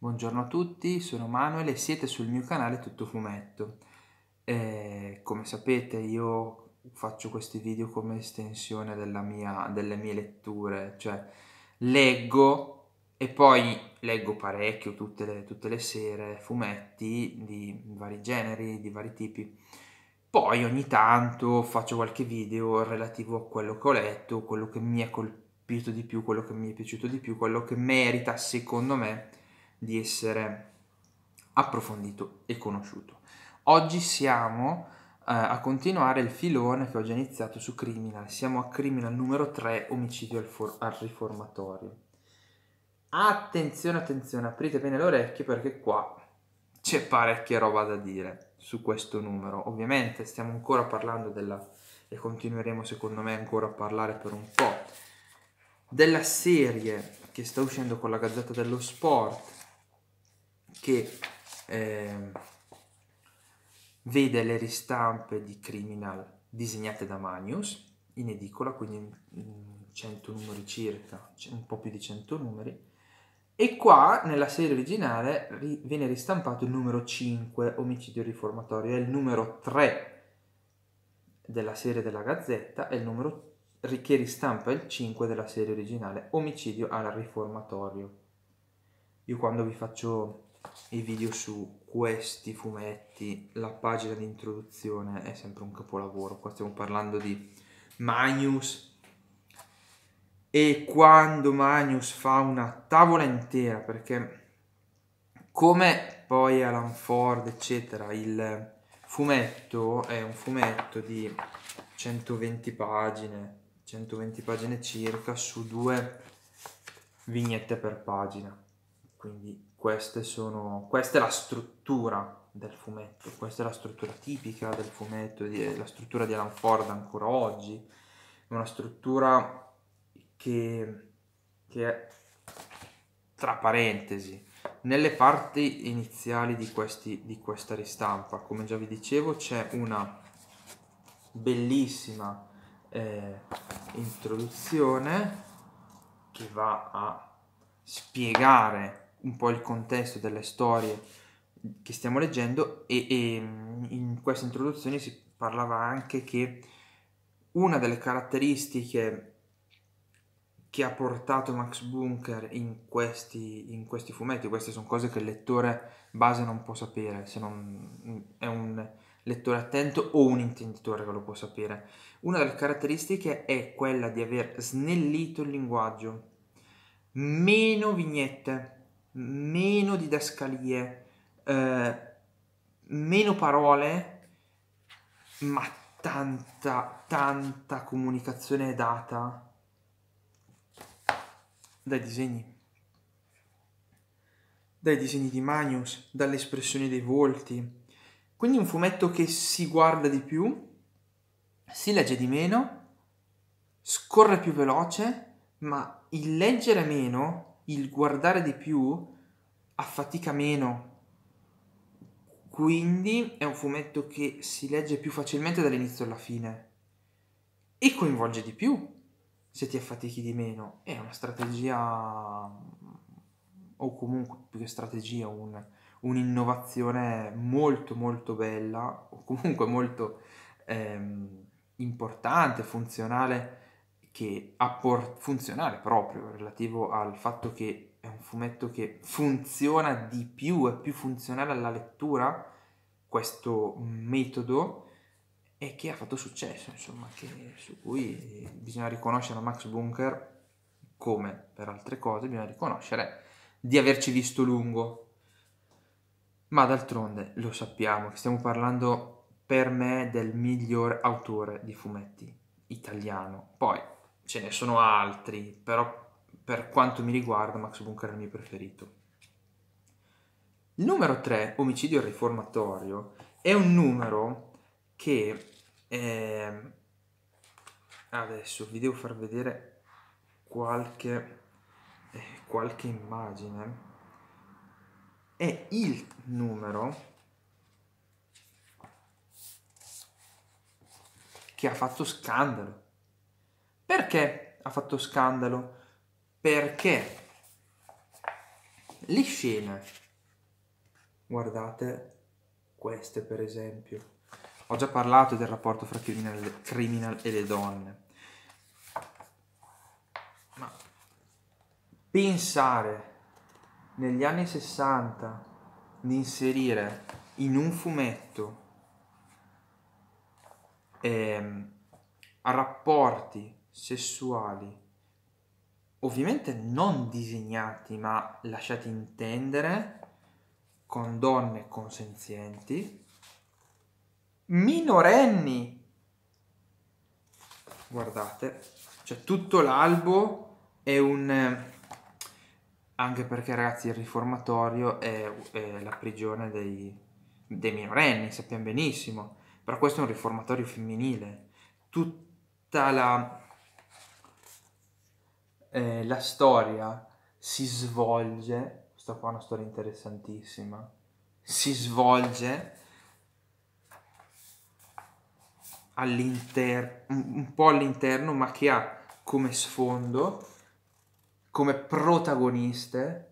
Buongiorno a tutti, sono Manuel e siete sul mio canale Tutto Fumetto. E come sapete io faccio questi video come estensione mia, delle mie letture, cioè leggo e poi leggo parecchio tutte le, tutte le sere fumetti di vari generi, di vari tipi. Poi ogni tanto faccio qualche video relativo a quello che ho letto, quello che mi ha colpito di più, quello che mi è piaciuto di più, quello che merita secondo me di essere approfondito e conosciuto. Oggi siamo eh, a continuare il filone che ho già iniziato su Criminal, siamo a Criminal numero 3, omicidio al, for- al riformatorio. Attenzione, attenzione, aprite bene le orecchie perché qua c'è parecchia roba da dire su questo numero. Ovviamente stiamo ancora parlando della e continueremo secondo me ancora a parlare per un po' della serie che sta uscendo con la Gazzetta dello Sport che eh, vede le ristampe di Criminal disegnate da Magnus in edicola, quindi 100 numeri circa, un po' più di 100 numeri, e qua nella serie originale ri- viene ristampato il numero 5, omicidio riformatorio, è il numero 3 della serie della Gazzetta, è il numero che ristampa il 5 della serie originale, omicidio al riformatorio. Io quando vi faccio i video su questi fumetti, la pagina di introduzione è sempre un capolavoro, qua stiamo parlando di Magnus e quando Magnus fa una tavola intera perché come poi Alan Ford eccetera il fumetto è un fumetto di 120 pagine 120 pagine circa su due vignette per pagina quindi sono, questa è la struttura del fumetto, questa è la struttura tipica del fumetto, la struttura di Alan Ford ancora oggi, una struttura che, che è, tra parentesi, nelle parti iniziali di, questi, di questa ristampa, come già vi dicevo, c'è una bellissima eh, introduzione che va a spiegare un po' il contesto delle storie che stiamo leggendo e, e mm, in questa introduzione si parlava anche che una delle caratteristiche che ha portato Max Bunker in questi, in questi fumetti, queste sono cose che il lettore base non può sapere, se non è un lettore attento o un intenditore che lo può sapere. Una delle caratteristiche è quella di aver snellito il linguaggio, meno vignette, meno didascalie, eh, meno parole, ma tanta, tanta comunicazione è data dai disegni. Dai disegni di Magnus, dalle espressioni dei volti. Quindi un fumetto che si guarda di più, si legge di meno, scorre più veloce, ma il leggere meno il guardare di più affatica meno. Quindi è un fumetto che si legge più facilmente dall'inizio alla fine e coinvolge di più se ti affatichi di meno. È una strategia, o comunque più che strategia, un, un'innovazione molto molto bella, o comunque molto ehm, importante, funzionale che appor- funzionale proprio relativo al fatto che è un fumetto che funziona di più, è più funzionale alla lettura questo metodo e che ha fatto successo, insomma, che, su cui bisogna riconoscere a Max Bunker, come per altre cose, bisogna riconoscere di averci visto lungo. Ma d'altronde lo sappiamo che stiamo parlando per me del miglior autore di fumetti italiano. Poi ce cioè, ne sono altri, però per quanto mi riguarda Max Bunker è il mio preferito. Il numero 3, omicidio riformatorio, è un numero che... Eh, adesso vi devo far vedere qualche, eh, qualche immagine. È il numero che ha fatto scandalo perché ha fatto scandalo? Perché le scene, guardate queste per esempio, ho già parlato del rapporto fra criminal, criminal e le donne, ma pensare negli anni 60 di inserire in un fumetto eh, rapporti sessuali, ovviamente non disegnati ma lasciati intendere con donne consenzienti, minorenni. Guardate, cioè tutto l'albo è un... anche perché ragazzi il riformatorio è, è la prigione dei, dei minorenni, sappiamo benissimo, però questo è un riformatorio femminile. Tutta la eh, la storia si svolge, questa qua è una storia interessantissima, si svolge all'interno, un po' all'interno, ma che ha come sfondo, come protagoniste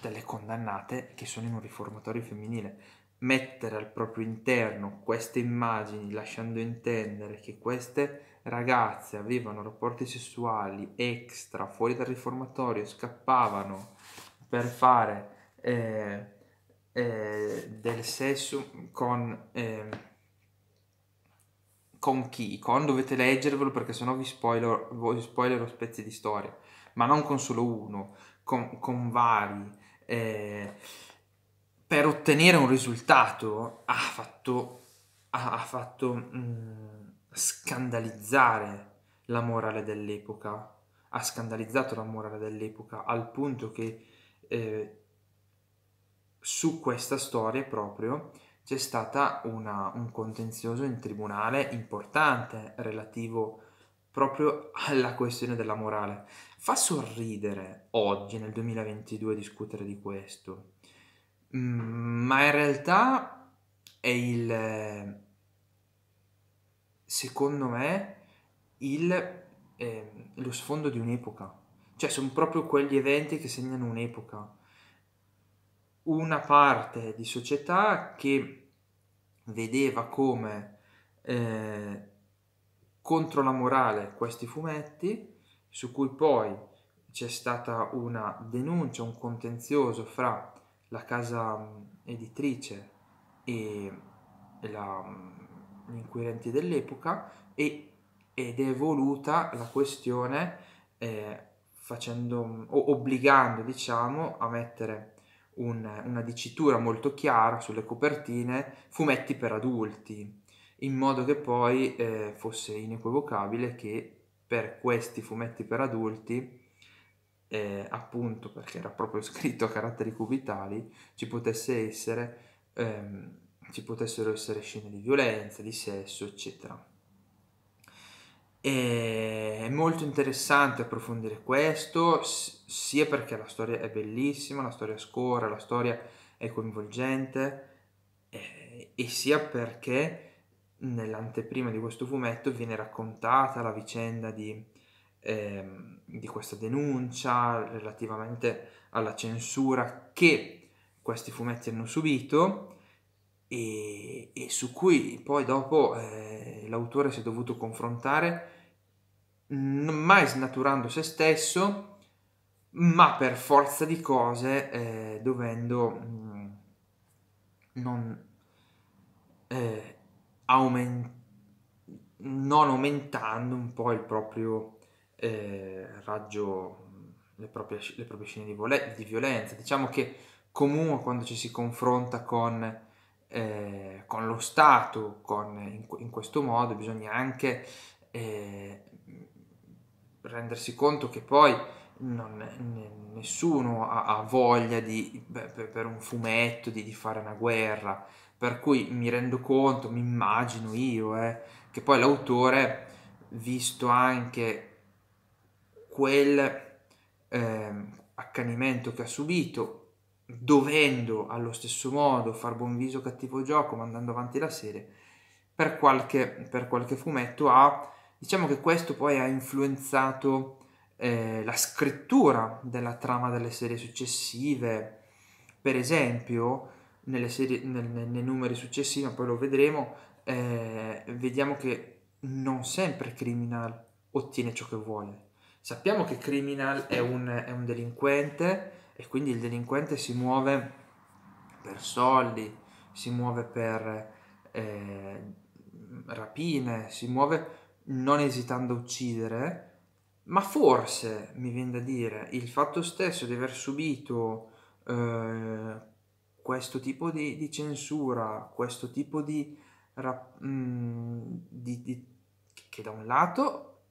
delle condannate che sono in un riformatorio femminile. Mettere al proprio interno queste immagini, lasciando intendere che queste ragazze avevano rapporti sessuali extra fuori dal riformatorio, scappavano per fare eh, eh, del sesso con, eh, con chi? Con dovete leggervelo perché sennò vi spoiler, vi spoilerò spezzi di storia, ma non con solo uno, con, con vari. Eh, per ottenere un risultato ha fatto ha, ha fatto mh, mm, scandalizzare la morale dell'epoca, ha scandalizzato la morale dell'epoca al punto che eh, su questa storia proprio c'è stato un contenzioso in tribunale importante relativo proprio alla questione della morale. Fa sorridere oggi nel 2022 discutere di questo, mm, ma in realtà è il secondo me il, eh, lo sfondo di un'epoca cioè sono proprio quegli eventi che segnano un'epoca una parte di società che vedeva come eh, contro la morale questi fumetti su cui poi c'è stata una denuncia un contenzioso fra la casa editrice e, la, gli inquirenti dell'epoca e, ed è evoluta la questione eh, facendo, o obbligando diciamo, a mettere un, una dicitura molto chiara sulle copertine fumetti per adulti in modo che poi eh, fosse inequivocabile che per questi fumetti per adulti, eh, appunto perché era proprio scritto a caratteri cubitali, ci potesse essere ehm, ci potessero essere scene di violenza, di sesso, eccetera. È molto interessante approfondire questo, sia perché la storia è bellissima, la storia scorre, la storia è coinvolgente, eh, e sia perché nell'anteprima di questo fumetto viene raccontata la vicenda di, ehm, di questa denuncia relativamente alla censura che questi fumetti hanno subito e, e su cui poi dopo eh, l'autore si è dovuto confrontare non mai snaturando se stesso ma per forza di cose eh, dovendo mh, mm, non, eh, aument- non aumentando un po' il proprio eh, raggio, le proprie, le proprie scene di, violenza. Diciamo che comunque quando ci si confronta con eh, con lo Stato, con, in, in, questo modo bisogna anche eh, rendersi conto che poi non, nessuno ha, ha voglia di, per un fumetto di, di, fare una guerra, per cui mi rendo conto, mi immagino io, eh, che poi l'autore, visto anche quel ehm, accanimento che ha subito, dovendo allo stesso modo far buon viso cattivo gioco mandando avanti la serie per qualche, per qualche fumetto ha diciamo che questo poi ha influenzato eh, la scrittura della trama delle serie successive per esempio serie, nel, nei numeri successivi poi lo vedremo eh, vediamo che non sempre Criminal ottiene ciò che vuole sappiamo che Criminal è un, è un delinquente e quindi il delinquente si muove per soldi, si muove per eh, rapine, si muove non esitando a uccidere, ma forse, mi viene da dire, il fatto stesso di aver subito eh, questo tipo di, di, censura, questo tipo di, rap, mh, mm, di, di che da un lato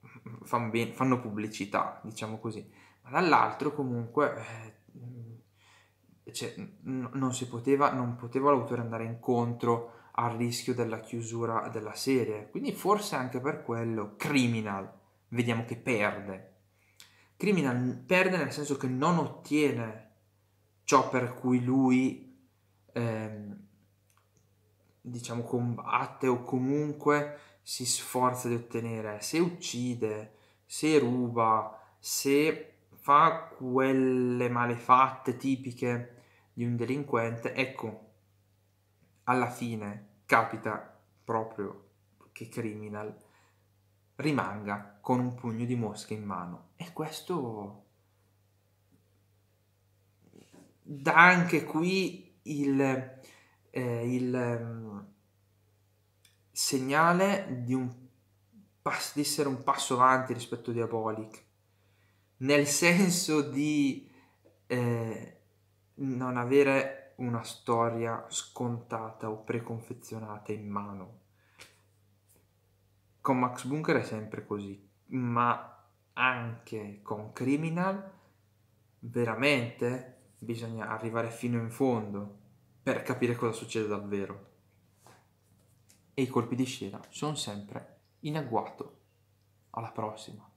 fanno, ben, fanno pubblicità, diciamo così, ma dall'altro comunque eh, cioè, n- non si poteva, non poteva l'autore andare incontro al rischio della chiusura della serie. Quindi forse anche per quello Criminal, vediamo che perde. Criminal perde nel senso che non ottiene ciò per cui lui, ehm, diciamo, combatte o comunque si sforza di ottenere. Se uccide, se ruba, se fa quelle malefatte tipiche di un delinquente, ecco, alla fine capita proprio che Criminal rimanga con un pugno di mosche in mano. E questo dà anche qui il, eh, il ehm, segnale di, un pass- di essere un passo avanti rispetto a Diabolic, nel senso di... Eh, non avere una storia scontata o preconfezionata in mano. Con Max Bunker è sempre così, ma anche con Criminal veramente bisogna arrivare fino in fondo per capire cosa succede davvero. E i colpi di scena sono sempre in agguato. Alla prossima.